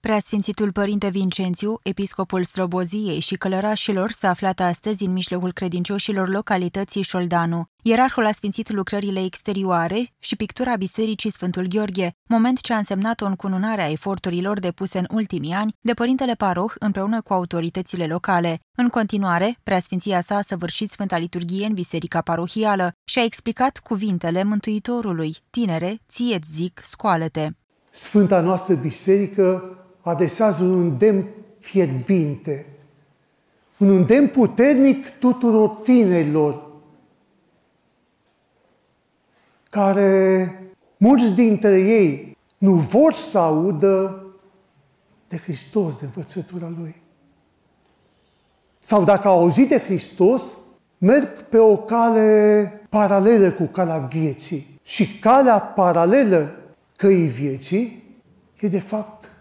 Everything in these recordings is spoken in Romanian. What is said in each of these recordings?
Preasfințitul Părinte Vincențiu, episcopul Sloboziei și călărașilor, s-a aflat astăzi în mijlocul credincioșilor localității Șoldanu. Ierarhul a sfințit lucrările exterioare și pictura Bisericii Sfântul Gheorghe, moment ce a însemnat o încununare a eforturilor depuse în ultimii ani de Părintele Paroh împreună cu autoritățile locale. În continuare, preasfinția sa a săvârșit Sfânta Liturghie în Biserica Parohială și a explicat cuvintele Mântuitorului, tinere, ție zic, scoală-te. Sfânta noastră biserică adesează un îndemn fierbinte, un îndemn puternic tuturor tinerilor, care mulți dintre ei nu vor să audă de Hristos, de învățătura Lui. Sau dacă au auzit de Hristos, merg pe o cale paralelă cu calea vieții. Și calea paralelă căii vieții e de fapt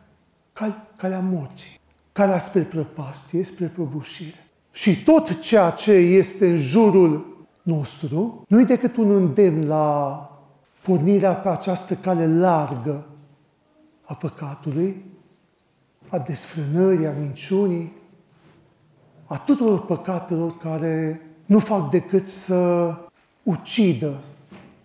cal, calea morții, calea spre prăpastie, spre prăbușire. Și tot ceea ce este în jurul nostru nu-i decât un îndemn la pornirea pe această cale largă a păcatului, a desfrânării, a minciunii, a tuturor păcatelor care nu fac decât să ucidă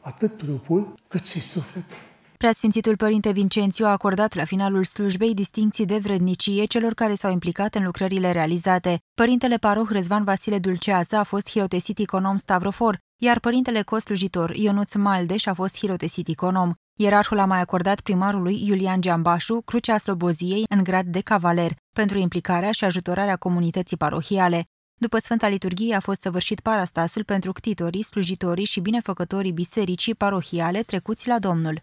atât trupul cât și sufletul. Preasfințitul Părinte Vincențiu a acordat la finalul slujbei distinții de vrednicie celor care s-au implicat în lucrările realizate. Părintele paroh Răzvan Vasile Dulceață a fost hirotesit econom Stavrofor, iar părintele coslujitor Ionuț Maldeș a fost hirotesit econom. Ierarhul a mai acordat primarului Iulian Giambașu Crucea Sloboziei în grad de cavaler pentru implicarea și ajutorarea comunității parohiale. După Sfânta Liturghie a fost săvârșit parastasul pentru ctitorii, slujitorii și binefăcătorii bisericii parohiale trecuți la Domnul.